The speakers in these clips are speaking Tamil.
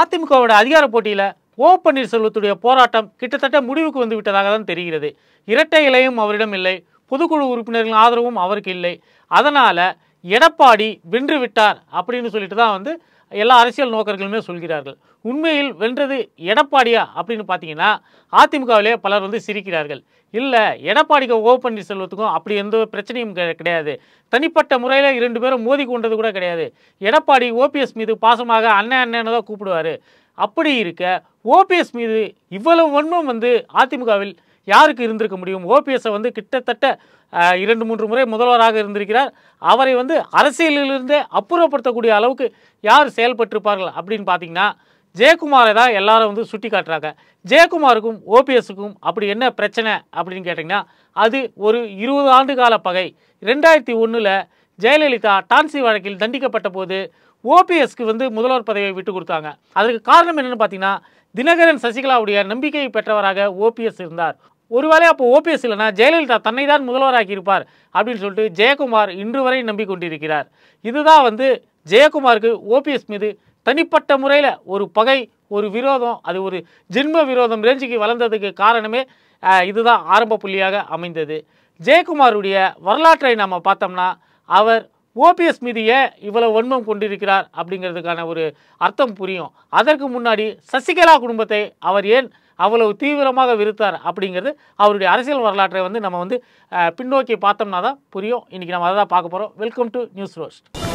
அதிமுகவோட அதிகார போட்டியில் ஓ பன்னீர்செல்வத்துடைய போராட்டம் கிட்டத்தட்ட முடிவுக்கு வந்துவிட்டதாக தான் தெரிகிறது இரட்டை இலையும் அவரிடம் இல்லை பொதுக்குழு உறுப்பினர்களின் ஆதரவும் அவருக்கு இல்லை அதனால் எடப்பாடி வென்று விட்டார் அப்படின்னு சொல்லிட்டு தான் வந்து எல்லா அரசியல் நோக்கர்களுமே சொல்கிறார்கள் உண்மையில் வென்றது எடப்பாடியா அப்படின்னு பார்த்தீங்கன்னா அதிமுகவிலே பலர் வந்து சிரிக்கிறார்கள் இல்லை எடப்பாடிக்கு ஓ பன்னீர்செல்வத்துக்கும் அப்படி எந்த பிரச்சனையும் கிடையாது தனிப்பட்ட முறையில் இரண்டு பேரும் மோதி கொண்டது கூட கிடையாது எடப்பாடி ஓபிஎஸ் மீது பாசமாக அண்ணன் அண்ணன்னு தான் கூப்பிடுவார் அப்படி இருக்க ஓபிஎஸ் மீது இவ்வளவு ஒன்றும் வந்து அதிமுகவில் யாருக்கு இருந்திருக்க முடியும் ஓபிஎஸ்ஸை வந்து கிட்டத்தட்ட இரண்டு மூன்று முறை முதல்வராக இருந்திருக்கிறார் அவரை வந்து அரசியலிலிருந்தே அப்புறப்படுத்தக்கூடிய அளவுக்கு யார் செயல்பட்டிருப்பார்கள் அப்படின்னு பார்த்தீங்கன்னா ஜெயக்குமாரை தான் எல்லாரும் வந்து சுட்டி காட்டுறாங்க ஜெயக்குமாருக்கும் ஓபிஎஸுக்கும் அப்படி என்ன பிரச்சனை அப்படின்னு கேட்டிங்கன்னா அது ஒரு இருபது ஆண்டு கால பகை ரெண்டாயிரத்தி ஒன்றில் ஜெயலலிதா டான்சி வழக்கில் தண்டிக்கப்பட்ட போது ஓபிஎஸ்க்கு வந்து முதல்வர் பதவியை விட்டு கொடுத்தாங்க அதுக்கு காரணம் என்னென்னு பார்த்தீங்கன்னா தினகரன் சசிகலாவுடைய நம்பிக்கையை பெற்றவராக ஓபிஎஸ் இருந்தார் ஒருவேளை அப்போ ஓபிஎஸ் இல்லைனா ஜெயலலிதா தன்னை தான் முதல்வராக இருப்பார் அப்படின்னு சொல்லிட்டு ஜெயக்குமார் இன்று வரை நம்பிக்கொண்டிருக்கிறார் இதுதான் வந்து ஜெயக்குமாருக்கு ஓபிஎஸ் மீது தனிப்பட்ட முறையில் ஒரு பகை ஒரு விரோதம் அது ஒரு ஜென்ம விரோதம் ரேஞ்சுக்கு வளர்ந்ததுக்கு காரணமே இதுதான் ஆரம்ப புள்ளியாக அமைந்தது ஜெயக்குமாருடைய வரலாற்றை நாம் பார்த்தோம்னா அவர் ஓபிஎஸ் மீது ஏன் இவ்வளவு வன்மம் கொண்டிருக்கிறார் அப்படிங்கிறதுக்கான ஒரு அர்த்தம் புரியும் அதற்கு முன்னாடி சசிகலா குடும்பத்தை அவர் ஏன் அவ்வளவு தீவிரமாக விருத்தார் அப்படிங்கிறது அவருடைய அரசியல் வரலாற்றை வந்து நம்ம வந்து பின்னோக்கி பார்த்தோம்னா தான் புரியும் இன்றைக்கி நம்ம அதை தான் பார்க்க போகிறோம் வெல்கம் டு நியூஸ் ரோஸ்ட்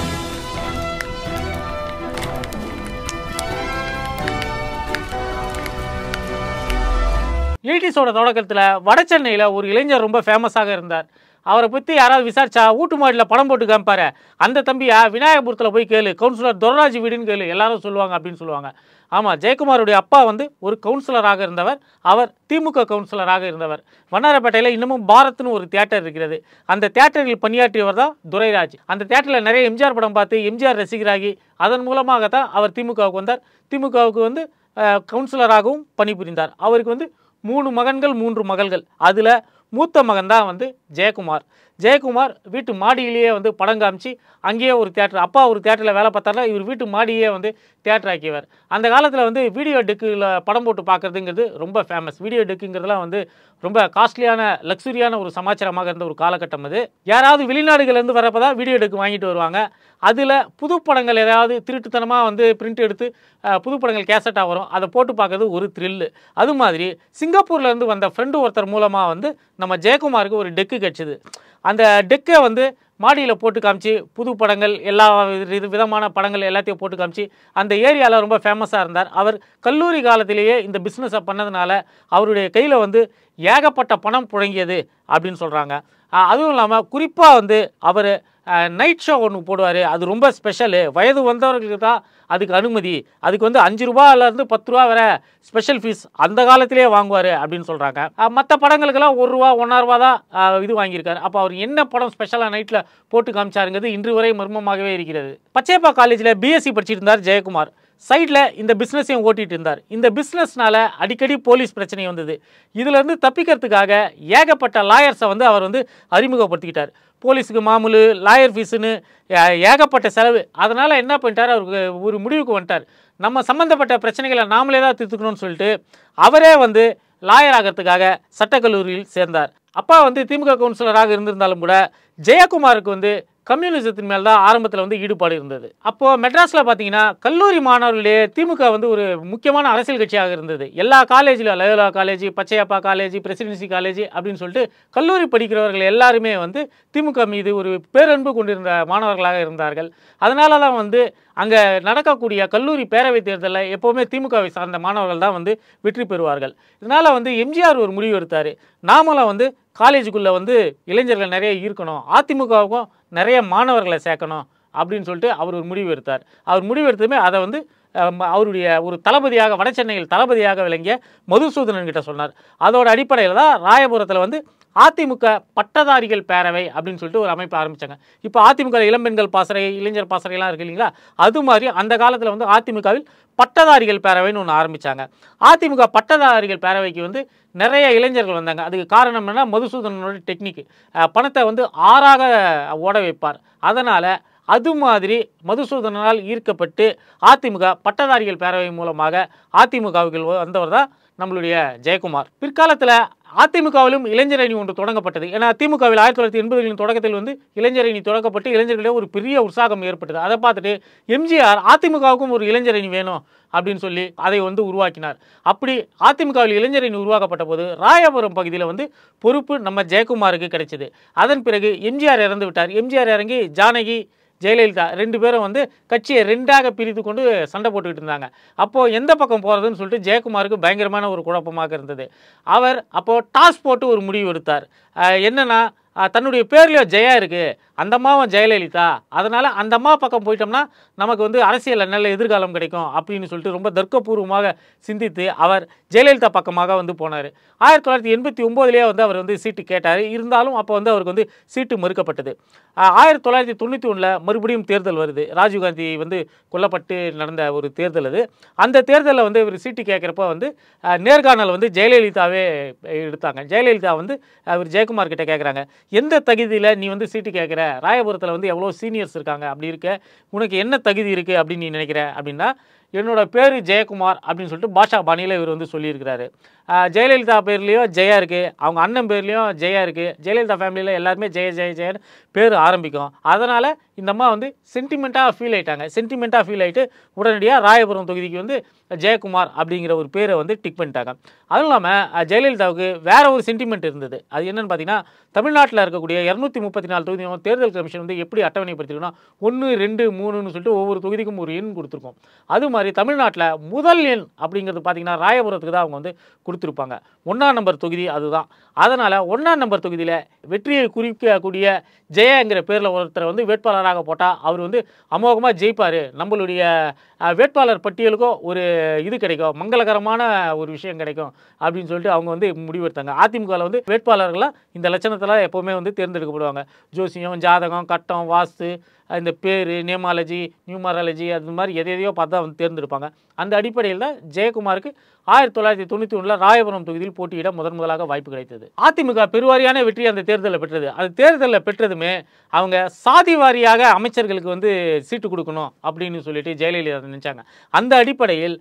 இல்டிஸோட தொடக்கத்தில் வட சென்னையில் ஒரு இளைஞர் ரொம்ப ஃபேமஸாக இருந்தார் அவரை பற்றி யாராவது விசாரிச்சா ஊட்டு மாடியில் படம் போட்டு காமிப்பார் அந்த தம்பியா விநாயகபுரத்தில் போய் கேளு கவுன்சிலர் துரராஜ் வீடுன்னு கேளு எல்லாரும் சொல்லுவாங்க அப்படின்னு சொல்லுவாங்க ஆமாம் ஜெயக்குமாருடைய அப்பா வந்து ஒரு கவுன்சிலராக இருந்தவர் அவர் திமுக கவுன்சிலராக இருந்தவர் வண்ணாரப்பேட்டையில் இன்னமும் பாரத்னு ஒரு தியேட்டர் இருக்கிறது அந்த தியேட்டரில் பணியாற்றியவர் தான் துரைராஜ் அந்த தியேட்டரில் நிறைய எம்ஜிஆர் படம் பார்த்து எம்ஜிஆர் ரசிகராகி அதன் மூலமாக தான் அவர் திமுகவுக்கு வந்தார் திமுகவுக்கு வந்து கவுன்சிலராகவும் பணிபுரிந்தார் அவருக்கு வந்து மூணு மகன்கள் மூன்று மகள்கள் அதில் மூத்த மகன் தான் வந்து ஜெயக்குமார் ஜெயக்குமார் வீட்டு மாடியிலேயே வந்து படம் காமிச்சு அங்கேயே ஒரு தேட்டர் அப்பா ஒரு தேட்டரில் வேலை பார்த்தாருனா இவர் வீட்டு மாடியே வந்து தேட்டர் ஆக்கிவார் அந்த காலத்தில் வந்து வீடியோ டெக்கில் படம் போட்டு பார்க்குறதுங்கிறது ரொம்ப ஃபேமஸ் வீடியோ டெக்குங்கிறதுலாம் வந்து ரொம்ப காஸ்ட்லியான லக்ஸுரியான ஒரு சமாச்சாரமாக இருந்த ஒரு காலகட்டம் அது யாராவது வெளிநாடுகள்லேருந்து வரப்போ தான் வீடியோ டெக்கு வாங்கிட்டு வருவாங்க அதில் புது படங்கள் ஏதாவது திருட்டுத்தனமாக வந்து பிரிண்ட் எடுத்து புது படங்கள் கேசட்டாக வரும் அதை போட்டு பார்க்கறது ஒரு த்ரில்லு அது மாதிரி சிங்கப்பூர்லேருந்து வந்த ஃப்ரெண்டு ஒருத்தர் மூலமாக வந்து நம்ம ஜெயக்குமாருக்கு ஒரு டெக்கு கிடைச்சிது அந்த டெக்கை வந்து மாடியில் போட்டு காமிச்சு புது படங்கள் எல்லா இது விதமான படங்கள் எல்லாத்தையும் போட்டு காமிச்சு அந்த ஏரியாவில் ரொம்ப ஃபேமஸாக இருந்தார் அவர் கல்லூரி காலத்திலேயே இந்த பிஸ்னஸை பண்ணதுனால அவருடைய கையில் வந்து ஏகப்பட்ட பணம் புழங்கியது அப்படின்னு சொல்கிறாங்க அதுவும் இல்லாமல் குறிப்பாக வந்து அவர் நைட் ஷோ ஒன்று போடுவார் அது ரொம்ப ஸ்பெஷலு வயது வந்தவர்களுக்கு தான் அதுக்கு அனுமதி அதுக்கு வந்து அஞ்சு ரூபாயிலேருந்து பத்து ரூபா வர ஸ்பெஷல் ஃபீஸ் அந்த காலத்திலே வாங்குவார் அப்படின்னு சொல்கிறாங்க மற்ற படங்களுக்கெல்லாம் ஒரு ரூபா ஒன்றா தான் இது வாங்கியிருக்காரு அப்போ அவர் என்ன படம் ஸ்பெஷலாக நைட்டில் போட்டு காமிச்சாருங்கிறது இன்று வரை மர்மமாகவே இருக்கிறது பச்சேப்பா காலேஜில் பிஎஸ்சி படிச்சுட்டு இருந்தார் ஜெயக்குமார் சைடில் இந்த பிஸ்னஸையும் ஓட்டிகிட்டு இருந்தார் இந்த பிஸ்னஸ்னால் அடிக்கடி போலீஸ் பிரச்சனை வந்தது இதுலேருந்து தப்பிக்கிறதுக்காக ஏகப்பட்ட லாயர்ஸை வந்து அவர் வந்து அறிமுகப்படுத்திக்கிட்டார் போலீஸுக்கு மாமூலு லாயர் ஃபீஸுன்னு ஏகப்பட்ட செலவு அதனால் என்ன பண்ணிட்டார் அவருக்கு ஒரு முடிவுக்கு வந்துட்டார் நம்ம சம்மந்தப்பட்ட பிரச்சனைகளை நாமளே தான் தீர்த்துக்கணும்னு சொல்லிட்டு அவரே வந்து லாயர் ஆகிறதுக்காக சட்டக்கல்லூரியில் சேர்ந்தார் அப்பா வந்து திமுக கவுன்சிலராக இருந்திருந்தாலும் கூட ஜெயக்குமாருக்கு வந்து கம்யூனிசத்தின் மேல் தான் ஆரம்பத்தில் வந்து ஈடுபாடு இருந்தது அப்போது மெட்ராஸில் பார்த்தீங்கன்னா கல்லூரி மாணவர்களே திமுக வந்து ஒரு முக்கியமான அரசியல் கட்சியாக இருந்தது எல்லா காலேஜில் Loyola college Pachaiyappa college presidency college அப்படின்னு சொல்லிட்டு கல்லூரி படிக்கிறவர்கள் எல்லாருமே வந்து திமுக மீது ஒரு பேரன்பு கொண்டிருந்த மாணவர்களாக இருந்தார்கள் அதனால தான் வந்து அங்கே நடக்கக்கூடிய கல்லூரி பேரவைத் தேர்தலில் எப்போவுமே திமுகவை சார்ந்த மாணவர்கள் தான் வந்து வெற்றி பெறுவார்கள் இதனால் வந்து எம்ஜிஆர் ஒரு முடிவு எடுத்தார் நாமளும் வந்து காலேஜுக்குள்ளே வந்து இளைஞர்கள் நிறைய ஈர்க்கணும் அதிமுகவுக்கும் நிறைய மாணவர்களை சேர்க்கணும் அப்படின்னு சொல்லிட்டு அவர் ஒரு முடிவு எடுத்தார் அவர் முடிவு எடுத்ததுமே அதை வந்து அவருடைய ஒரு தளபதியாக வட சென்னையில் தளபதியாக விளங்கிய மதுசூதனன் கிட்ட சொன்னார் அதோட அடிப்படையில் தான் ராயபுரத்தில் வந்து அதிமுக பட்டதாரிகள் பேரவை அப்படின்னு சொல்லிட்டு ஒரு அமைப்பு ஆரம்பித்தாங்க இப்போ அதிமுக இளம்பெண்கள் பாசறை இளைஞர் பாசறையெல்லாம் இருக்கு இல்லைங்களா அது மாதிரி அந்த காலத்தில் வந்து அதிமுகவில் பட்டதாரிகள் பேரவைன்னு ஒன்று ஆரம்பித்தாங்க அதிமுக பட்டதாரிகள் பேரவைக்கு வந்து நிறைய இளைஞர்கள் வந்தாங்க அதுக்கு காரணம் என்ன மதுசூதனோட டெக்னிக் பணத்தை வந்து ஆறாக ஓட வைப்பார் அதனால் அது மாதிரி மதுசூதனால் ஈர்க்கப்பட்டு அதிமுக பட்டதாரிகள் பேரவை மூலமாக அதிமுகவுக்கு வந்தவர் தான் நம்மளுடைய ஜெயக்குமார் பிற்காலத்தில் அதிமுகவிலும் இளைஞர் அணி ஒன்று தொடங்கப்பட்டது ஏன்னா அதிமுகவில் ஆயிரத்தி தொள்ளாயிரத்தி எண்பதுகளின் தொடக்கத்தில் வந்து இளைஞர் அணி தொடங்கப்பட்டு இளைஞர்களிடையே ஒரு பெரிய உற்சாகம் ஏற்பட்டது அதை பார்த்துட்டு எம்ஜிஆர் அதிமுகவுக்கும் ஒரு இளைஞர் அணி வேணும் அப்படின்னு சொல்லி அதை வந்து உருவாக்கினார் அப்படி அதிமுகவில் இளைஞர் அணி உருவாக்கப்பட்ட போது ராயபுரம் பகுதியில் வந்து பொறுப்பு நம்ம ஜெயக்குமாருக்கு கிடைச்சது அதன் பிறகு எம்ஜிஆர் இறந்து விட்டார் எம்ஜிஆர் இறங்கி ஜானகி ஜெயலலிதா ரெண்டு பேரும் வந்து கட்சியை ரெண்டாக பிரித்து கொண்டு சண்டை போட்டுக்கிட்டு இருந்தாங்க அப்போது எந்த பக்கம் போகிறதுன்னு சொல்லிட்டு ஜெயக்குமாருக்கு பயங்கரமான ஒரு குழப்பமாக இருந்தது அவர் அப்போது டாஸ் போட்டு ஒரு முடிவு எடுத்தார் என்னென்னா தன்னுடைய பேர்லேயோ ஜெயா இருக்குது அந்த அம்மாவும் ஜெயலலிதா அதனால் அந்த அம்மா பக்கம் போயிட்டோம்னா நமக்கு வந்து அரசியலில் நல்ல எதிர்காலம் கிடைக்கும் அப்படின்னு சொல்லிட்டு ரொம்ப தர்க்கபூர்வமாக சிந்தித்து அவர் ஜெயலலிதா பக்கமாக வந்து போனார் ஆயிரத்தி தொள்ளாயிரத்தி எண்பத்தி ஒம்போதுலேயே வந்து அவர் வந்து சீட்டு கேட்டார் இருந்தாலும் அப்போ வந்து அவருக்கு வந்து சீட்டு மறுக்கப்பட்டது ஆயிரத்தி தொள்ளாயிரத்தி தொண்ணூற்றி ஒன்றில் மறுபடியும் தேர்தல் வருது ராஜீவ்காந்தி வந்து கொல்லப்பட்டு நடந்த ஒரு தேர்தல் அது அந்த தேர்தலில் வந்து இவர் சீட்டு கேட்குறப்ப வந்து நேர்காணல் வந்து ஜெயலலிதாவே எடுத்தாங்க ஜெயலலிதா வந்து அவர் ஜெயக்குமார் கிட்டே கேட்குறாங்க எந்த தகுதியில் நீ வந்து சீட்டு கேட்குற ராயபுரத்தில் வந்து எவ்வளோ சீனியர்ஸ் இருக்காங்க அப்படி இருக்க உனக்கு என்ன தகுதி இருக்குது அப்படின்னு நீ நினைக்கிற அப்படின்னா என்னோட பேர் ஜெயக்குமார் அப்படின்னு சொல்லிட்டு பாஷா பாணியில் இவர் வந்து சொல்லியிருக்கிறாரு ஜெயலலிதா பேர்லேயும் ஜெயா இருக்குது அவங்க அண்ணன் பேர்லேயும் ஜெயா இருக்குது ஜெயலலிதா ஃபேமிலியில் எல்லாருமே ஜெய ஜெய ஜெயன்னு பேர் ஆரம்பிக்கும் அதனால் இந்த அம்மா வந்து சென்டிமெண்ட்டாக ஃபீல் ஆகிட்டாங்க சென்டிமெண்ட்டாக ஃபீல் ஆகிட்டு உடனடியாக ராயபுரம் தொகுதிக்கு வந்து ஜெயக்குமார் அப்படிங்கிற ஒரு பேரை வந்து டிக் பண்ணிட்டாங்க அதுவும் இல்லாமல் ஜெயலலிதாவுக்கு வேறு ஒரு சென்டிமெண்ட் இருந்தது அது என்னென்னு பார்த்தீங்கன்னா தமிழ்நாட்டில் இருக்கக்கூடிய இரநூத்தி முப்பத்தி நாலு தொகுதி தேர்தல் கமிஷன் வந்து எப்படி அட்டவணைப்படுத்திருக்கோம்னா ஒன்று ரெண்டு மூணுன்னு சொல்லிட்டு ஒவ்வொரு தொகுதிக்கும் ஒரு எண் கொடுத்துருக்கோம் அது மாதிரி மாதிரி தமிழ்நாட்டில் முதல் எண் அப்படிங்கிறது பார்த்தீங்கன்னா ராயபுரத்துக்கு தான் அவங்க வந்து கொடுத்துருப்பாங்க ஒன்றாம் நம்பர் தொகுதி அதுதான் அதனால் ஒன்றாம் நம்பர் தொகுதியில் வெற்றியை குறிக்கக்கூடிய ஜெயாங்கிற பேரில் ஒருத்தரை வந்து வேட்பாளராக போட்டால் அவர் வந்து அமோகமாக ஜெயிப்பார் நம்மளுடைய வேட்பாளர் பட்டியலுக்கும் ஒரு இது கிடைக்கும் மங்களகரமான ஒரு விஷயம் கிடைக்கும் அப்படின்னு சொல்லிட்டு அவங்க வந்து முடிவெடுத்தாங்க அதிமுகவில் வந்து வேட்பாளர்களாக இந்த லட்சணத்தில் எப்போவுமே வந்து தேர்ந்தெடுக்கப்படுவாங்க ஜோசியம் ஜாதகம் கட்டம் வாஸ்து இந்த பேர் நியமாலஜி நியூமராலஜி அது மாதிரி எதை எதையோ பார்த்தா வந்து தேர்ந்தெடுப்பாங்க அந்த அடிப்படையில் தான் ஜெயக்குமாருக்கு ஆயிரத்தி தொள்ளாயிரத்தி தொண்ணூற்றி ஒன்றில் ராயபுரம் தொகுதியில் போட்டியிட முதன் முதலாக வாய்ப்பு கிடைத்தது அதிமுக பெருவாரியான வெற்றி அந்த தேர்தலில் பெற்றது அந்த தேர்தலில் பெற்றதுமே அவங்க சாதி வாரியாக அமைச்சர்களுக்கு வந்து சீட்டு கொடுக்கணும் அப்படின்னு சொல்லிட்டு ஜெயலலிதா நினச்சாங்க அந்த அடிப்படையில்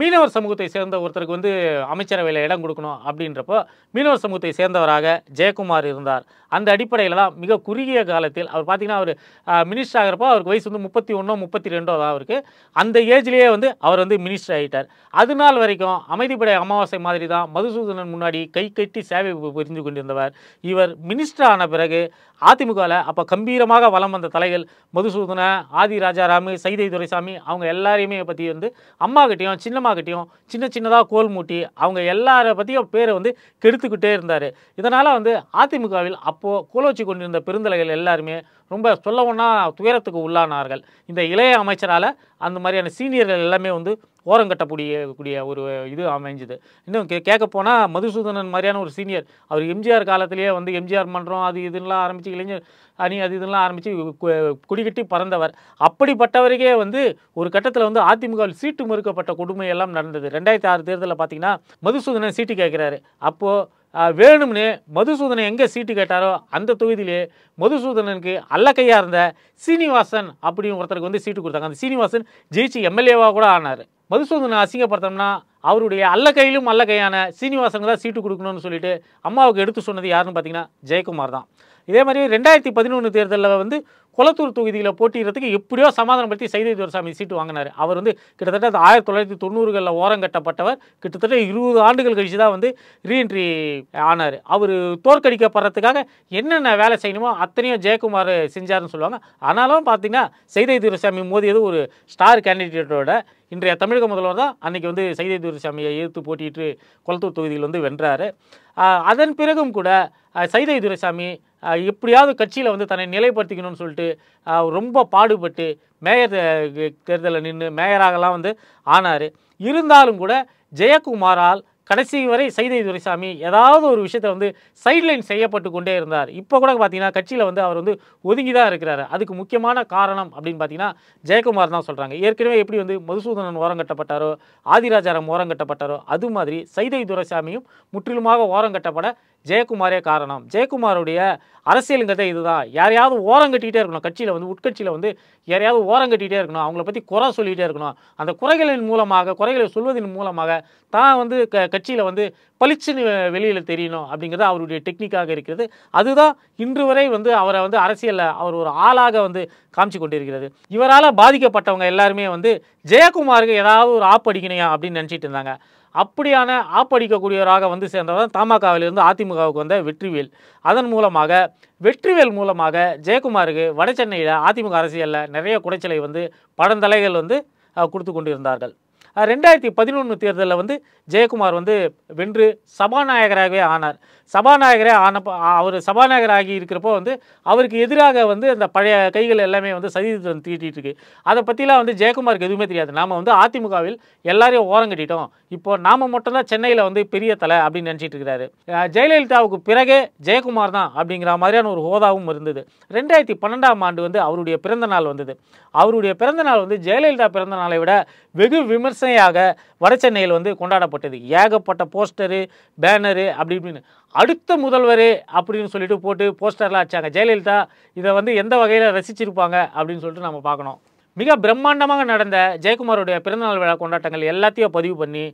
மீனவர் சமூகத்தை சேர்ந்த ஒருத்தருக்கு வந்து அமைச்சரவையில் இடம் கொடுக்கணும் அப்படின்றப்போ மீனவர் சமூகத்தை சேர்ந்தவராக ஜெயக்குமார் இருந்தார் அந்த அடிப்படையில் தான் மிக குறுகிய காலத்தில் அவர் பார்த்தீங்கன்னா அவர் மினிஸ்டர் ஆகிறப்போ அவருக்கு வயசு வந்து முப்பத்தி ஒன்றோ முப்பத்தி ரெண்டோ தான் அவருக்கு அந்த ஏஜ்லேயே வந்து அவர் வந்து மினிஸ்டர் ஆகிட்டார் அது நாள் வரைக்கும் அமைதிப்படை அமாவாசை மாதிரி தான் மதுசூதனன் முன்னாடி கை கட்டி சேவை புரிந்து கொண்டிருந்தவர் இவர் மினிஸ்டர் ஆன பிறகு அதிமுகவில் அப்போ கம்பீரமாக வலம் வந்த தலைகள் மதுசூதன ஆதி ராஜாராமு சைதை துரைசாமி அவங்க எல்லாரையுமே பற்றி வந்து அம்மா கிட்டேயும் சின்ன சின்னமாகட்டியும் சின்ன சின்னதாக கோல் மூட்டி அவங்க எல்லார பற்றியும் பேரை வந்து கெடுத்துக்கிட்டே இருந்தார் இதனால் வந்து அதிமுகவில் அப்போது கோலோச்சி கொண்டிருந்த பெருந்தலைகள் எல்லாருமே ரொம்ப சொல்லவுன்னா துயரத்துக்கு உள்ளானார்கள் இந்த இளைய அமைச்சரால் அந்த மாதிரியான சீனியர்கள் எல்லாமே வந்து ஓரங்கட்டக்கூடிய கூடிய ஒரு இது அமைஞ்சுது இன்னும் கே கேட்க போனால் மதுசூதனன் மாதிரியான ஒரு சீனியர் அவர் எம்ஜிஆர் காலத்திலேயே வந்து எம்ஜிஆர் மன்றம் அது இதெல்லாம் ஆரம்பித்து இளைஞர் அணி அது இதெல்லாம் ஆரம்பித்து குடிக்கட்டி பறந்தவர் அப்படிப்பட்டவருக்கே வந்து ஒரு கட்டத்தில் வந்து அதிமுகவில் சீட்டு மறுக்கப்பட்ட கொடுமை எல்லாம் நடந்தது ரெண்டாயிரத்தி ஆறு தேர்தலில் பார்த்தீங்கன்னா மதுசூதனன் சீட்டு கேட்குறாரு அப்போது வேணும்னு மதுசூதனை எங்கே சீட்டு கேட்டாரோ அந்த தொகுதியிலே மதுசூதனனுக்கு அல்லக்கையாக இருந்த சீனிவாசன் அப்படின்னு ஒருத்தருக்கு வந்து சீட்டு கொடுத்தாங்க அந்த சீனிவாசன் ஜெயிச்சு எம்எல்ஏவாக கூட ஆனார் மதுசூதனை அசிங்கப்படுத்தோம்னா அவருடைய அல்ல கையிலும் அல்ல கையான சீனிவாசனுக்கு தான் சீட்டு கொடுக்கணும்னு சொல்லிட்டு அம்மாவுக்கு எடுத்து சொன்னது யாருன்னு பார்த்தீங்கன்னா ஜெயக்குமார் தான் இதே மாதிரி ரெண்டாயிரத்தி பதினொன்று தேர்தலில் வந்து குளத்தூர் தொகுதியில் போட்டிடுறதுக்கு எப்படியோ சமாதானப்படுத்தி சைதை துரசாமி சீட்டு வாங்கினார் அவர் வந்து கிட்டத்தட்ட அந்த ஆயிரத்தி தொள்ளாயிரத்தி தொண்ணூறுகளில் ஓரம் கட்டப்பட்டவர் கிட்டத்தட்ட இருபது ஆண்டுகள் கழித்து தான் வந்து ரீஎன்ட்ரி ஆனார் அவர் தோற்கடிக்கப்படுறதுக்காக என்னென்ன வேலை செய்யணுமோ அத்தனையும் ஜெயக்குமார் செஞ்சார்னு சொல்லுவாங்க ஆனாலும் பார்த்தீங்கன்னா சைதை துரசாமி மோதியது ஒரு ஸ்டார் கேண்டிடேட்டோட இன்றைய தமிழக முதல்வர் தான் அன்றைக்கி வந்து சைதை துரசாமியை எதிர்த்து போட்டிட்டு கொளத்தூர் தொகுதியில் வந்து வென்றார் அதன் பிறகும் கூட சைதை துரைசாமி எப்படியாவது கட்சியில் வந்து தன்னை நிலைப்படுத்திக்கணும்னு சொல்லிட்டு போட்டு ரொம்ப பாடுபட்டு மேயர் தேர்தலில் நின்று மேயராகலாம் வந்து ஆனார் இருந்தாலும் கூட ஜெயக்குமாரால் கடைசி வரை சைதை துரைசாமி ஏதாவது ஒரு விஷயத்தை வந்து சைட்லைன் செய்யப்பட்டு கொண்டே இருந்தார் இப்போ கூட பார்த்தீங்கன்னா கட்சியில் வந்து அவர் வந்து ஒதுங்கி தான் இருக்கிறார் அதுக்கு முக்கியமான காரணம் அப்படின்னு பார்த்தீங்கன்னா ஜெயக்குமார் தான் சொல்கிறாங்க ஏற்கனவே எப்படி வந்து மதுசூதனன் ஓரம் கட்டப்பட்டாரோ ஆதிராஜாரம் ஓரம் கட்டப்பட்டாரோ அது மாதிரி சைதை துரைசாமியும் முற்றிலுமாக ஓரம் கட்டப்பட ஜெயக்குமாரே காரணம் ஜெயக்குமாருடைய அரசியலுங்கிறதே இதுதான் யாரையாவது ஓரம் கட்டிக்கிட்டே இருக்கணும் கட்சியில் வந்து உட்கட்சியில் வந்து யாரையாவது ஓரம் கட்டிகிட்டே இருக்கணும் அவங்கள பற்றி குறை சொல்லிகிட்டே இருக்கணும் அந்த குறைகளின் மூலமாக குறைகளை சொல்வதன் மூலமாக தான் வந்து க கட்சியில் வந்து பளிச்சுன்னு வெளியில் தெரியணும் அப்படிங்கிறது அவருடைய டெக்னிக்காக இருக்கிறது அதுதான் இன்று வரை வந்து அவரை வந்து அரசியலில் அவர் ஒரு ஆளாக வந்து காமிச்சு கொண்டிருக்கிறது இவரால் பாதிக்கப்பட்டவங்க எல்லாருமே வந்து ஜெயக்குமாருக்கு ஏதாவது ஒரு ஆப் அடிக்கணையா அப்படின்னு நினச்சிட்டு இருந்தாங்க அப்படியான ஆப்படிக்கக்கூடியவராக வந்து சேர்ந்தவர் தமாகவிலிருந்து அதிமுகவுக்கு வந்த வெற்றிவேல் அதன் மூலமாக வெற்றிவேல் மூலமாக ஜெயக்குமாருக்கு வட சென்னையில் அதிமுக அரசியலில் நிறைய குடைச்சலை வந்து படந்தலைகள் வந்து கொடுத்து கொண்டிருந்தார்கள் ரெண்டாயிரத்தி பதினொன்று தேர்தலில் வந்து ஜெயக்குமார் வந்து வென்று சபாநாயகராகவே ஆனார் சபாநாயகரே ஆனப்ப அவர் சபாநாயகர் ஆகி இருக்கிறப்போ வந்து அவருக்கு எதிராக வந்து அந்த பழைய கைகள் எல்லாமே வந்து சதித்திரம் தீட்டிட்டு இருக்கு அதை பற்றிலாம் வந்து ஜெயக்குமாருக்கு எதுவுமே தெரியாது நாம் வந்து அதிமுகவில் எல்லாரையும் ஓரம் கட்டிட்டோம் இப்போ நாம் மட்டும்தான் சென்னையில் வந்து பெரிய தலை அப்படின்னு நினச்சிட்டு இருக்கிறாரு ஜெயலலிதாவுக்கு பிறகே ஜெயக்குமார் தான் அப்படிங்கிற மாதிரியான ஒரு ஹோதாவும் இருந்தது ரெண்டாயிரத்தி பன்னெண்டாம் ஆண்டு வந்து அவருடைய பிறந்த வந்தது அவருடைய பிறந்த வந்து ஜெயலலிதா பிறந்த விட வெகு விமர்சனையாக வடசென்னையில் வந்து கொண்டாடப்பட்டது ஏகப்பட்ட போஸ்டரு பேனரு அப்படி இப்படின்னு அடுத்த முதல்வர் அப்படின்னு சொல்லிட்டு போட்டு போஸ்டர்லாம் வச்சாங்க ஜெயலலிதா இதை வந்து எந்த வகையில் ரசிச்சிருப்பாங்க அப்படின்னு சொல்லிட்டு நம்ம பார்க்கணும் மிக பிரம்மாண்டமாக நடந்த ஜெயக்குமாருடைய பிறந்தநாள் விழா கொண்டாட்டங்கள் எல்லாத்தையும் பதிவு பண்ணி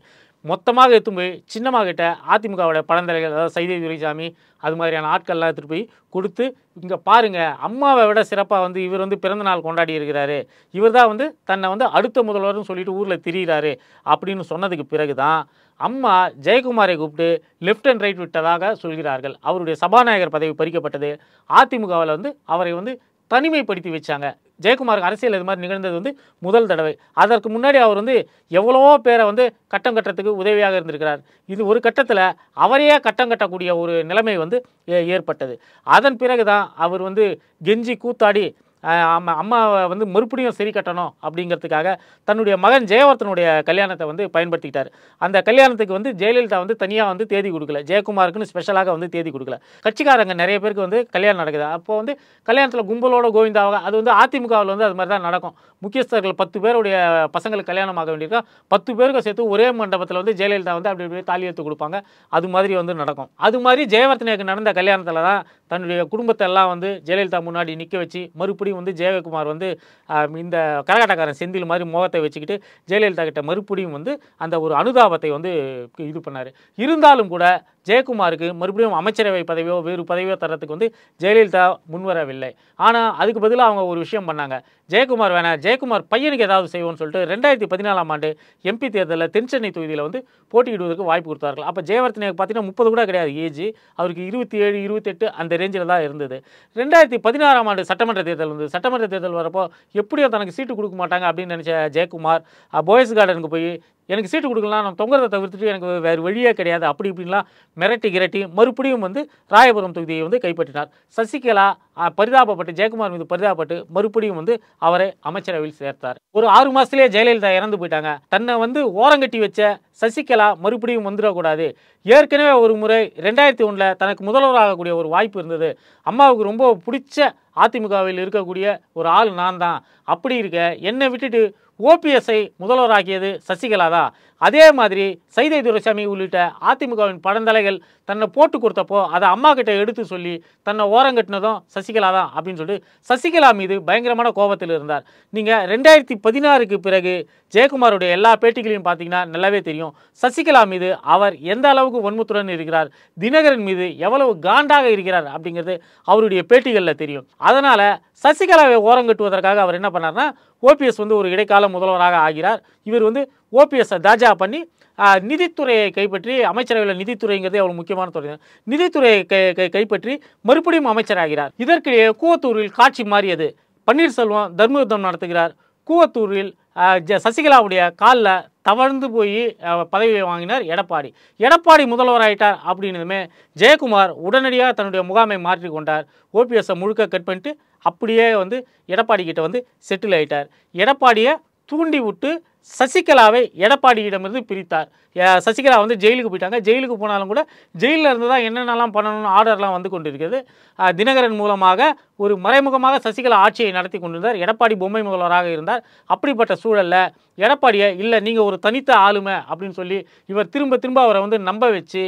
மொத்தமாக எடுத்து போய் சின்னமாக கிட்ட அதிமுகவோட பழந்தலைகள் அதாவது சைதே துரைசாமி அது மாதிரியான ஆட்கள்லாம் எடுத்துகிட்டு போய் கொடுத்து இங்கே பாருங்கள் அம்மாவை விட சிறப்பாக வந்து இவர் வந்து பிறந்த நாள் கொண்டாடி இருக்கிறாரு இவர் தான் வந்து தன்னை வந்து அடுத்த முதல்வர்னு சொல்லிட்டு ஊரில் திரியிறாரு அப்படின்னு சொன்னதுக்கு பிறகு தான் அம்மா ஜெயக்குமாரை கூப்பிட்டு லெஃப்ட் அண்ட் ரைட் விட்டதாக சொல்கிறார்கள் அவருடைய சபாநாயகர் பதவி பறிக்கப்பட்டது அதிமுகவில் வந்து அவரை வந்து தனிமைப்படுத்தி வச்சாங்க ஜெயக்குமாருக்கு அரசியல் இது மாதிரி நிகழ்ந்தது வந்து முதல் தடவை அதற்கு முன்னாடி அவர் வந்து எவ்வளவோ பேரை வந்து கட்டம் கட்டுறதுக்கு உதவியாக இருந்திருக்கிறார் இது ஒரு கட்டத்தில் அவரையே கட்டம் கட்டக்கூடிய ஒரு நிலைமை வந்து ஏற்பட்டது அதன் பிறகு தான் அவர் வந்து கெஞ்சி கூத்தாடி அம்மா அம்மாவை வந்து மறுபடியும் சரி கட்டணும் அப்படிங்கிறதுக்காக தன்னுடைய மகன் ஜெயவர்த்தனுடைய கல்யாணத்தை வந்து பயன்படுத்திக்கிட்டார் அந்த கல்யாணத்துக்கு வந்து ஜெயலலிதா வந்து தனியாக வந்து தேதி கொடுக்கல ஜெயக்குமாருக்குன்னு ஸ்பெஷலாக வந்து தேதி கொடுக்கல கட்சிக்காரங்க நிறைய பேருக்கு வந்து கல்யாணம் நடக்குது அப்போ வந்து கல்யாணத்தில் கும்பலோட கோவிந்தாவாக அது வந்து அதிமுகவில் வந்து அது மாதிரி தான் நடக்கும் முக்கியஸ்தர்கள் பத்து பேருடைய பசங்களுக்கு கல்யாணம் ஆக வேண்டியிருக்கா பத்து பேருக்கு சேர்த்து ஒரே மண்டபத்தில் வந்து ஜெயலலிதா வந்து அப்படி அப்படியே தாலி எடுத்து கொடுப்பாங்க அது மாதிரி வந்து நடக்கும் அது மாதிரி ஜெயவர்த்தனைக்கு நடந்த கல்யாணத்தில் தான் தன்னுடைய குடும்பத்தை எல்லாம் வந்து ஜெயலலிதா முன்னாடி நிற்க வச்சு மறுபடியும் மறுபடியும் வந்து ஜெயக்குமார் வந்து இந்த கரகாட்டக்காரன் செந்தில் மாதிரி முகத்தை வச்சுக்கிட்டு ஜெயலலிதா கிட்ட மறுபடியும் வந்து அந்த ஒரு அனுதாபத்தை வந்து இது பண்ணார் இருந்தாலும் கூட ஜெயக்குமாருக்கு மறுபடியும் அமைச்சரவை பதவியோ வேறு பதவியோ தரத்துக்கு வந்து ஜெயலலிதா முன்வரவில்லை ஆனால் அதுக்கு பதிலாக அவங்க ஒரு விஷயம் பண்ணாங்க ஜெயக்குமார் வேணாம் ஜெயக்குமார் பையனுக்கு ஏதாவது செய்வோம்னு சொல்லிட்டு ரெண்டாயிரத்தி பதினாலாம் ஆண்டு எம்பி தேர்தலில் தென்சென்னை தொகுதியில் வந்து போட்டியிடுவதற்கு வாய்ப்பு கொடுத்தார்கள் அப்போ ஜெயவர்த்தனைக்கு பார்த்தீங்கன்னா முப்பது கூட கிடையாது ஏஜ் அவருக்கு இருபத்தி ஏழு இருபத்தெட்டு அந்த ரேஞ்சில் தான் இருந்தது ரெண்டாயிரத்தி பதினாறாம் ஆண்டு சட்டமன்ற தேர்தல் வந்து சட்டமன்ற தேர்தல் வரப்போ எப்படியோ தனக்கு சீட்டு கொடுக்க மாட்டாங்க அப்படின்னு நினச்ச ஜெயக்குமார் போயஸ் கார்டனுக்கு போய் எனக்கு சீட்டு கொடுக்கலாம் நான் தொங்குறதை தவிர்த்துட்டு எனக்கு வேறு வழியே கிடையாது அப்படி இப்படின்லாம் மிரட்டி கிரட்டி மறுபடியும் வந்து ராயபுரம் தொகுதியை வந்து கைப்பற்றினார் சசிகலா பரிதாபப்பட்டு ஜெயக்குமார் மீது பரிதாபப்பட்டு மறுபடியும் வந்து அவரை அமைச்சரவையில் சேர்த்தார் ஒரு ஆறு மாசத்திலேயே ஜெயலலிதா இறந்து போயிட்டாங்க தன்னை வந்து ஓரங்கட்டி வச்ச சசிகலா மறுபடியும் வந்துடக்கூடாது ஏற்கனவே ஒரு முறை ரெண்டாயிரத்தி ஒன்றில் தனக்கு முதல்வராகக்கூடிய ஒரு வாய்ப்பு இருந்தது அம்மாவுக்கு ரொம்ப பிடிச்ச அதிமுகவில் இருக்கக்கூடிய ஒரு ஆள் நான் தான் அப்படி இருக்க என்னை விட்டுட்டு ஓபிஎஸ்ஐ முதல்வராகியது சசிகலா தான் அதே மாதிரி சைதை துரைசாமி உள்ளிட்ட அதிமுகவின் படந்தலைகள் தன்னை போட்டு கொடுத்தப்போ அதை அம்மா கிட்ட எடுத்து சொல்லி தன்னை ஓரம் கட்டினதும் சசிகலா தான் அப்படின்னு சொல்லிட்டு சசிகலா மீது பயங்கரமான கோபத்தில் இருந்தார் நீங்கள் ரெண்டாயிரத்தி பதினாறுக்கு பிறகு ஜெயக்குமாருடைய எல்லா பேட்டிகளையும் பார்த்தீங்கன்னா நல்லாவே தெரியும் சசிகலா மீது அவர் எந்த அளவுக்கு ஒன்முத்துடன் இருக்கிறார் தினகரன் மீது எவ்வளவு காண்டாக இருக்கிறார் அப்படிங்கிறது அவருடைய பேட்டிகளில் தெரியும் அதனால் சசிகலாவை ஓரம் கட்டுவதற்காக அவர் என்ன பண்ணார்னா ஓபிஎஸ் வந்து ஒரு இடைக்கால முதல்வராக ஆகிறார் இவர் வந்து ஓபிஎஸ் தாஜா பண்ணி நிதித்துறையை கைப்பற்றி அமைச்சரவையில் நிதித்துறைங்கிறது அவ்வளோ முக்கியமான துறை நிதித்துறையை கை கை கைப்பற்றி மறுபடியும் அமைச்சராகிறார் இதற்கிடையே கூவத்தூரில் காட்சி மாறியது பன்னீர்செல்வம் தர்மயுத்தம் நடத்துகிறார் கூவத்தூரில் ஜ சசிகலாவுடைய காலில் தவழ்ந்து போய் பதவியை வாங்கினார் எடப்பாடி எடப்பாடி முதல்வராகிட்டார் அப்படின்னதுமே ஜெயக்குமார் உடனடியாக தன்னுடைய முகாமை மாற்றி கொண்டார் ஓபிஎஸ்ஸை முழுக்க கட் பண்ணிட்டு அப்படியே வந்து எடப்பாடி கிட்டே வந்து செட்டில் ஆகிட்டார் எடப்பாடியை தூண்டி விட்டு சசிகலாவை எடப்பாடியிடமிருந்து பிரித்தார் சசிகலா வந்து ஜெயிலுக்கு போயிட்டாங்க ஜெயிலுக்கு போனாலும் கூட ஜெயிலில் இருந்து தான் என்னென்னலாம் பண்ணணும்னு ஆர்டர்லாம் வந்து கொண்டிருக்கிறது தினகரன் மூலமாக ஒரு மறைமுகமாக சசிகலா ஆட்சியை நடத்தி கொண்டிருந்தார் எடப்பாடி பொம்மை முதல்வராக இருந்தார் அப்படிப்பட்ட சூழலில் எடப்பாடியை இல்லை நீங்கள் ஒரு தனித்த ஆளுமை அப்படின்னு சொல்லி இவர் திரும்ப திரும்ப அவரை வந்து நம்ப வச்சு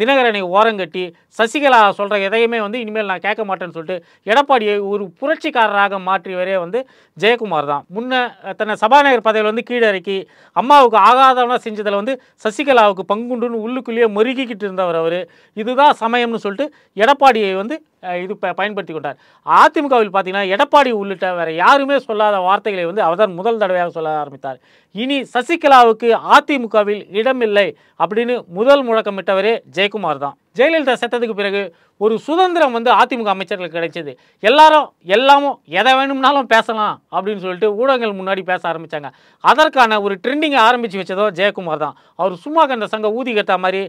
தினகரனை ஓரங்கட்டி சசிகலா சொல்கிற எதையுமே வந்து இனிமேல் நான் கேட்க மாட்டேன்னு சொல்லிட்டு எடப்பாடியை ஒரு புரட்சிக்காரராக மாற்றியவரே வந்து ஜெயக்குமார் தான் முன்ன தன்னை சபாநாயகர் பதவியில் வந்து கீழே கவிதை அம்மாவுக்கு ஆகாதவனாக செஞ்சதில் வந்து சசிகலாவுக்கு பங்குண்டுன்னு உள்ளுக்குள்ளேயே மொருகிக்கிட்டு இருந்தவர் அவர் இதுதான் சமயம்னு சொல்லிட்டு எடப்பாடியை வந்து இது பயன்படுத்தி கொண்டார் அதிமுகவில் பார்த்தீங்கன்னா எடப்பாடி உள்ளிட்ட வேறு யாருமே சொல்லாத வார்த்தைகளை வந்து அவர்தான் முதல் தடவையாக சொல்ல ஆரம்பித்தார் இனி சசிகலாவுக்கு அதிமுகவில் இடமில்லை அப்படின்னு முதல் முழக்கமிட்டவரே ஜெயக்குமார் தான் ஜெயலலிதா செத்ததுக்கு பிறகு ஒரு சுதந்திரம் வந்து அதிமுக அமைச்சர்களுக்கு கிடைச்சது எல்லாரும் எல்லாமும் எதை வேணும்னாலும் பேசலாம் அப்படின்னு சொல்லிட்டு ஊடகங்கள் முன்னாடி பேச ஆரம்பித்தாங்க அதற்கான ஒரு ட்ரெண்டிங்கை ஆரம்பித்து வச்சதோ ஜெயக்குமார் தான் அவர் சும்மா கந்த சங்க ஊதி கேட்ட மாதிரி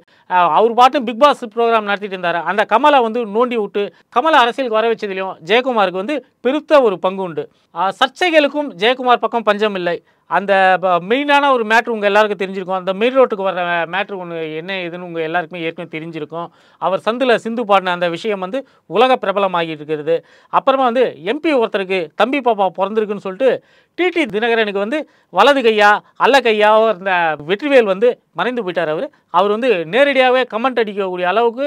அவர் பாட்டும் பிக் பாஸ் ப்ரோக்ராம் நடத்திட்டு இருந்தார் அந்த கமலை வந்து நோண்டி விட்டு கமல அரசியலுக்கு வர வச்சதுலையும் ஜெயக்குமாருக்கு வந்து பெருத்த ஒரு பங்கு உண்டு சர்ச்சைகளுக்கும் ஜெயக்குமார் பக்கம் பஞ்சம் இல்லை அந்த மெயினான ஒரு மேட்ரு உங்கள் எல்லாருக்கும் தெரிஞ்சிருக்கும் அந்த மெயின் ரோட்டுக்கு வர மேட்ரு ஒன்று என்ன இதுன்னு உங்கள் எல்லாருக்குமே ஏற்கனவே தெரிஞ்சிருக்கும் அவர் சந்தில் சிந்து பாடின அந்த விஷயம் வந்து உலக பிரபலமாகிட்டு இருக்கிறது அப்புறமா வந்து எம்பி ஒருத்தருக்கு தம்பி பாப்பா பிறந்திருக்குன்னு சொல்லிட்டு டிடி தினகரனுக்கு வந்து வலது கையா அல்ல கையாவோ இருந்த வெற்றிவேல் வந்து மறைந்து போயிட்டார் அவர் அவர் வந்து நேரடியாகவே கமெண்ட் அடிக்கக்கூடிய அளவுக்கு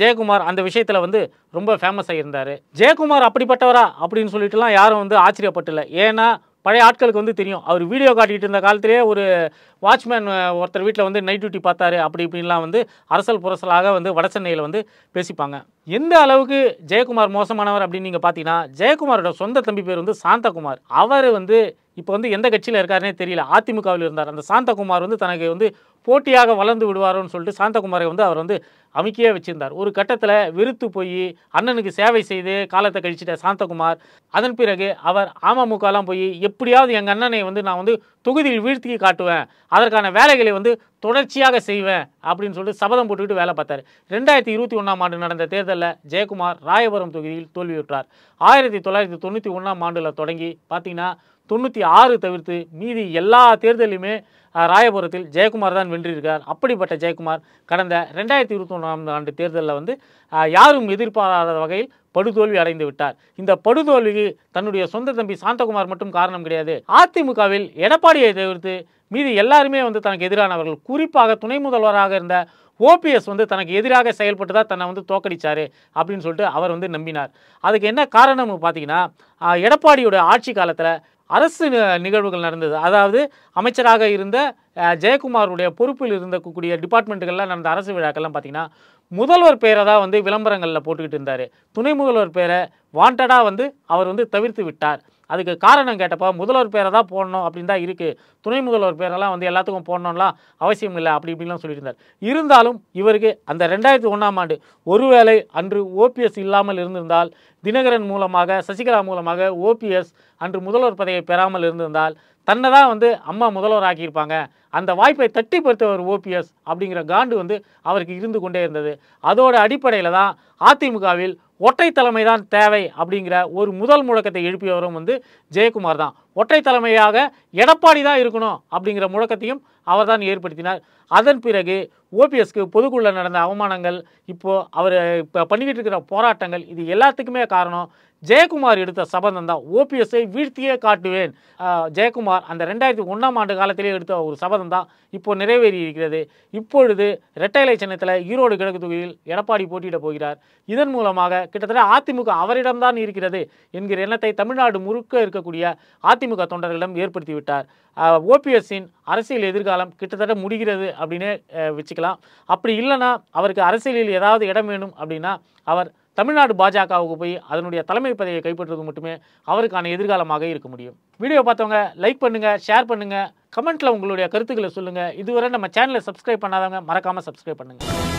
ஜெயக்குமார் அந்த விஷயத்தில் வந்து ரொம்ப ஃபேமஸ் ஆகியிருந்தார் ஜெயக்குமார் அப்படிப்பட்டவரா அப்படின்னு சொல்லிட்டுலாம் யாரும் வந்து ஆச்சரியப்பட்டல ஏன்னா பழைய ஆட்களுக்கு வந்து தெரியும் அவர் வீடியோ காட்டிகிட்டு இருந்த காலத்திலேயே ஒரு வாட்ச்மேன் ஒருத்தர் வீட்டில் வந்து நைட் டியூட்டி பார்த்தாரு அப்படி இப்படின்லாம் வந்து அரசல் புரசலாக வந்து வடசென்னையில் வந்து பேசிப்பாங்க எந்த அளவுக்கு ஜெயக்குமார் மோசமானவர் அப்படின்னு நீங்கள் பார்த்தீங்கன்னா ஜெயக்குமாரோட சொந்த தம்பி பேர் வந்து சாந்தகுமார் அவர் வந்து இப்போ வந்து எந்த கட்சியில் இருக்காருனே தெரியல அதிமுகவில் இருந்தார் அந்த சாந்தகுமார் வந்து தனக்கு வந்து போட்டியாக வளர்ந்து விடுவாரோன்னு சொல்லிட்டு சாந்தகுமாரை வந்து அவர் வந்து அமைக்கியே வச்சுருந்தார் ஒரு கட்டத்தில் விருத்து போய் அண்ணனுக்கு சேவை செய்து காலத்தை கழிச்சிட்ட சாந்தகுமார் அதன் பிறகு அவர் அமமுகலாம் போய் எப்படியாவது எங்கள் அண்ணனை வந்து நான் வந்து தொகுதியில் வீழ்த்தி காட்டுவேன் அதற்கான வேலைகளை வந்து தொடர்ச்சியாக செய்வேன் அப்படின்னு சொல்லிட்டு சபதம் போட்டுக்கிட்டு வேலை பார்த்தார் ரெண்டாயிரத்தி இருபத்தி ஒன்றாம் ஆண்டு நடந்த தேர்தலில் ஜெயக்குமார் ராயபுரம் தொகுதியில் தோல்வியுற்றார் ஆயிரத்தி தொள்ளாயிரத்தி தொண்ணூற்றி ஒன்றாம் ஆண்டில் தொடங்கி பார்த்திங்கன்னா தொண்ணூற்றி ஆறு தவிர்த்து மீதி எல்லா தேர்தலையுமே ராயபுரத்தில் ஜெயக்குமார் தான் வென்றிருக்கார் அப்படிப்பட்ட ஜெயக்குமார் கடந்த ரெண்டாயிரத்தி இருபத்தி ஒன்றாம் ஆண்டு தேர்தலில் வந்து யாரும் எதிர்பாராத வகையில் படுதோல்வி அடைந்து விட்டார் இந்த படுதோல்விக்கு தன்னுடைய சொந்த தம்பி சாந்தகுமார் மட்டும் காரணம் கிடையாது அதிமுகவில் எடப்பாடியை தவிர்த்து மீது எல்லாருமே வந்து தனக்கு எதிரானவர்கள் குறிப்பாக துணை முதல்வராக இருந்த ஓபிஎஸ் வந்து தனக்கு எதிராக செயல்பட்டு தான் தன்னை வந்து தோக்கடிச்சார் அப்படின்னு சொல்லிட்டு அவர் வந்து நம்பினார் அதுக்கு என்ன காரணம்னு பார்த்தீங்கன்னா எடப்பாடியோட ஆட்சி காலத்தில் அரசு நிகழ்வுகள் நடந்தது அதாவது அமைச்சராக இருந்த ஜெயக்குமாருடைய பொறுப்பில் இருந்தக்கூடிய டிபார்ட்மெண்ட்டுகள்லாம் நடந்த அரசு விழாக்கள்லாம் பார்த்திங்கன்னா முதல்வர் பெயரை தான் வந்து விளம்பரங்களில் போட்டுக்கிட்டு இருந்தார் துணை முதல்வர் பேரை வாண்டடாக வந்து அவர் வந்து தவிர்த்து விட்டார் அதுக்கு காரணம் கேட்டப்போ முதல்வர் பேரை தான் போடணும் அப்படின்னு தான் இருக்குது துணை முதல்வர் பேரெல்லாம் வந்து எல்லாத்துக்கும் போடணும்லாம் அவசியம் இல்லை அப்படி இப்படிலாம் சொல்லியிருந்தார் இருந்தாலும் இவருக்கு அந்த ரெண்டாயிரத்தி ஒன்றாம் ஆண்டு ஒருவேளை அன்று ஓபிஎஸ் இல்லாமல் இருந்திருந்தால் தினகரன் மூலமாக சசிகலா மூலமாக ஓபிஎஸ் அன்று முதல்வர் பதவியை பெறாமல் இருந்திருந்தால் தன்னை தான் வந்து அம்மா முதல்வர் ஆக்கியிருப்பாங்க அந்த வாய்ப்பை தட்டிப்படுத்தவர் ஓபிஎஸ் அப்படிங்கிற காண்டு வந்து அவருக்கு இருந்து கொண்டே இருந்தது அதோட அடிப்படையில் தான் அதிமுகவில் ஒற்றை தலைமை தான் தேவை அப்படிங்கிற ஒரு முதல் முழக்கத்தை எழுப்பியவரும் வந்து ஜெயக்குமார் தான் ஒற்றை தலைமையாக எடப்பாடி தான் இருக்கணும் அப்படிங்கிற முழக்கத்தையும் அவர் தான் ஏற்படுத்தினார் அதன் பிறகு ஓபிஎஸ்க்கு பொதுக்குள்ள நடந்த அவமானங்கள் இப்போது அவர் இப்போ பண்ணிக்கிட்டு இருக்கிற போராட்டங்கள் இது எல்லாத்துக்குமே காரணம் ஜெயக்குமார் எடுத்த சபதம் தான் ஓபிஎஸ்ஐ வீழ்த்தியே காட்டுவேன் ஜெயக்குமார் அந்த ரெண்டாயிரத்தி ஒன்றாம் ஆண்டு காலத்திலே எடுத்த ஒரு சபதம் தான் இப்போ நிறைவேறி இருக்கிறது இப்பொழுது இரட்டைலை சின்னத்தில் ஈரோடு கிழக்கு தொகுதியில் எடப்பாடி போட்டியிட போகிறார் இதன் மூலமாக கிட்டத்தட்ட அதிமுக அவரிடம்தான் இருக்கிறது என்கிற எண்ணத்தை தமிழ்நாடு முழுக்க இருக்கக்கூடிய அதிமுக தொண்டர்களிடம் ஏற்படுத்திவிட்டார் ஓபிஎஸ்ஸின் அரசியல் எதிர்காலம் கிட்டத்தட்ட முடிகிறது அப்படின்னு வச்சுக்கலாம் அப்படி இல்லைன்னா அவருக்கு அரசியலில் ஏதாவது இடம் வேணும் அப்படின்னா அவர் தமிழ்நாடு பாஜகவுக்கு போய் அதனுடைய தலைமை பதவியை கைப்பற்றுவது மட்டுமே அவருக்கான எதிர்காலமாக இருக்க முடியும் வீடியோ பார்த்தவங்க லைக் பண்ணுங்கள் ஷேர் பண்ணுங்கள் கமெண்ட்டில் உங்களுடைய கருத்துக்களை சொல்லுங்கள் இதுவரை நம்ம சேனலை சப்ஸ்கிரைப் பண்ணாதவங்க மறக்காமல் சப்ஸ்கிரைப் பண்ணுங்க